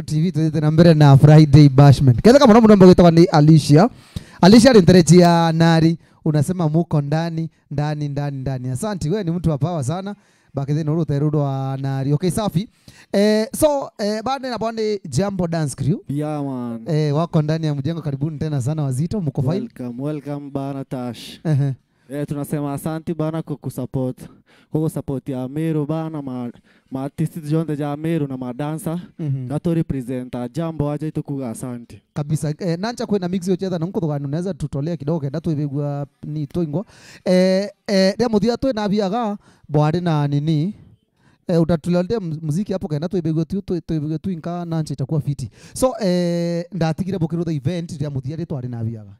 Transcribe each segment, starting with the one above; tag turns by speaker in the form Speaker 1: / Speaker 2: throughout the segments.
Speaker 1: TV tuthiite na mbere na Friday Bashment. Kile kama unaomba kutoka ni Alicia. Alicia alinitarajia nari, unasema muko ndani ndani ndani ndani. Asante, wewe ni mtu wa power sana. Baki tena uru terudwa nari. Okay, safi. Eh, so eh, baada na bonde Jambo Dance Crew. Yeah man. Eh, wako ndani ya mjengo, karibuni tena sana wazito, mko Welcome,
Speaker 2: welcome Banatash. Uh -huh. Yeah, tunasema asanti bana kwa kusupport. Kwa hiyo support ya Meru bana ma, ma artist jonde ja Meru na madansa mhm. mm -hmm. gato representa jambo to itukuga asanti
Speaker 1: kabisa eh, nancha kwa na mix cheza na nkuthuganu neza tutolea kidogo kenda to twibigua ni twingo eh, eh, ria to na biaga bwari na nini eh, utatulaletea muziki hapo kaenda tuibegwe tu tuibegwe tu inka nanche itakuwa fiti so eh, ndatigire bukirutha event ya ri twari na biaga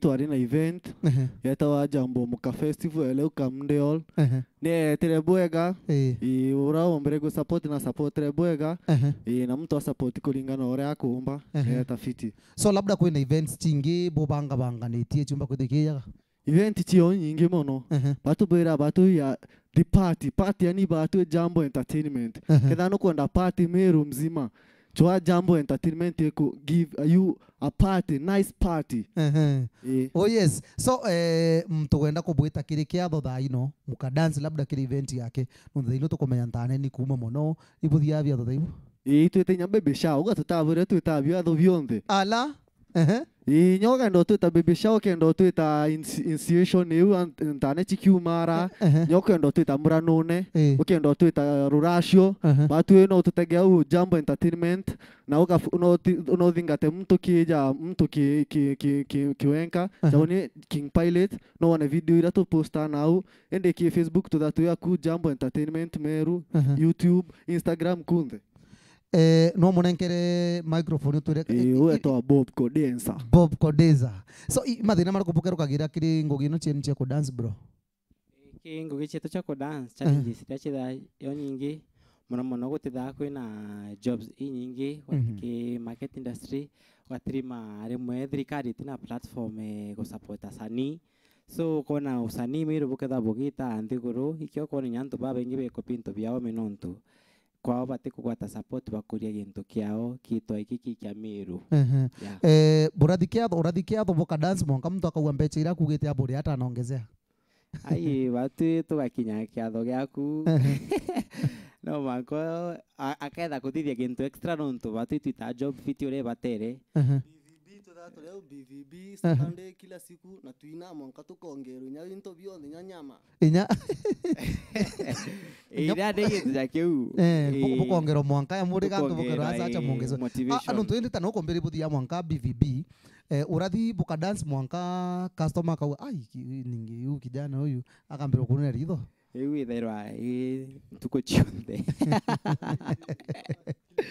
Speaker 2: twari na event uh -huh. jambo jambo ka festival eleu kamndeol uh -huh. nietere bwega ora uraombere gu support na support bwega buega -huh. na mtu asupport
Speaker 1: kulingana uria akumba eta fiti so labda kwina events chingi bubangabanganitie chumba kwithikiaga
Speaker 2: event yo nyingi muno uh -huh. batu bwira batu ya the party party yani batu jambo entertainment uh -huh. kethano kwenda party meru mzima chwa
Speaker 1: jambo entertainment yeko give you a party nice party uh -huh. yeah. oh yes so eh, mtugenda kubwita kiri kia tho thaino mukadance labda kiri event yake nuthaino tukumenya ntane ni kuma muno ibuthia bia tho thaibu
Speaker 2: ii eh, twitinya baby shower gatutavire twitavio atho bionthe ala uh -huh inyo kendo
Speaker 1: twita baby shower
Speaker 2: kendo twita initiation iu ntane chikiumara nyo kendo twita muranune ukendo twita ruracio batu no tutega u jambo entertainment na uka no thingate mtu kija mtu ki ki ki ki kiwenka jauni king pilot no wana video ira tu posta nau ende ki facebook tu datu ya ku jambo entertainment meru youtube instagram kunde
Speaker 1: eh, no munenkere microphone tu eh
Speaker 3: twire eh, wetwa
Speaker 2: bob kodesa
Speaker 1: bob kodesa so mathina marä kå mbå kerå kiri ngogi no cieni cia dance bro
Speaker 3: kä ngå gä chako dance kå dance challenges eh. iria cithaa yo nyingä må no må no gå tithaa kwä na jobs inyingä mhm. kä market industry watirima rä mwe thirikari tä na platform gå eh, support sani so kona usanii mä rå bå ketha bå gä ta nthä gå rå ikä okorwo nä nyanå baba ingä pinto biao mä kwao batikugwata support bakuria gintu kiao kitwa ki kia miru
Speaker 1: ehe eh burathike atho urathike boka dance monka mtu akauga mbeca ira kugite aburi ata anongezea
Speaker 3: ai batu tugakinya kiatho giaku no mako aketha kuthithia gintu extra nontu batu twita job fit batere
Speaker 2: gatå bbb standard kila siku na twinamwo nka tå kongerwo inya into biothe inya nyama inya
Speaker 3: ira ndä gä mwanka ya må rä gangä må kerwo acaca må ngeco andå
Speaker 1: tå mwanka bbb å eh, rathi dance mwanka customer kauga ai ningä u kijana å yå akambä ritho
Speaker 3: rä u itherwa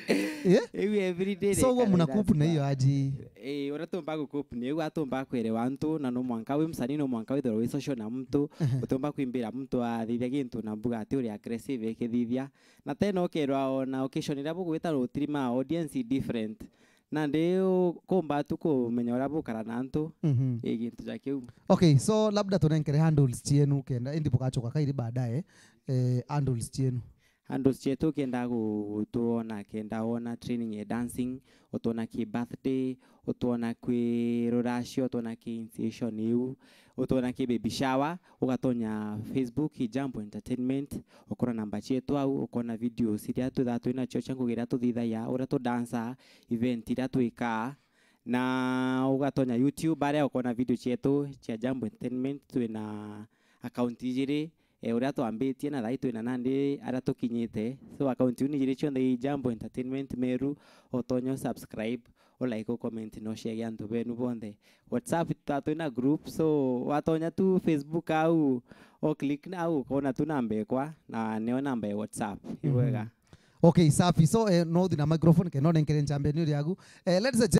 Speaker 3: Eh? soguo muna kupu na iyo aji eh ora tumba gukupu ni igwa tumba kwirewa ntu na no mwanka wi msanii no mwanka withoro wi social na mbaga mtu utumba kwimbira mtu athithia gintu na mbuga ati uri aggressive ikithithia na tena ukerwa ona occasion ira bugwita ma audience different na ndi kumba tu kumenya uria bukara na ntu mhm. i gintu ja kiu
Speaker 1: okay so labda tunenkere handles chienu kenda indi bugachoka kairi baadaye eh, handles chienu
Speaker 3: andu cietu kienda tuona kenda ona training ya dancing utona ki birthday utona kwi ruracio utona ki initiation iu utona ki baby shower ugatonya facebook jambo entertainment ukora namba cietu au video ukona videos iria tuthaa twina cio cia ngugira tuthithaia uria tudansa event iria twika na ugatonya youtube aria ukona video cietu cia jambo entertainment twina account igiri Eh, uria twambitie na thai na nandi aria tukinyite so account yuni jiri ciothe jambo entertainment meru otonyo subscribe o like o comment no share andu benu bonthe whatsapp ta na group so watonya tu facebook au o click na au kona tu namba ekwa na neo namba ya whatsapp iwega mm-hmm.
Speaker 1: okay safi so eh, no thina microphone kenone no njambe ni uriagu eh, let's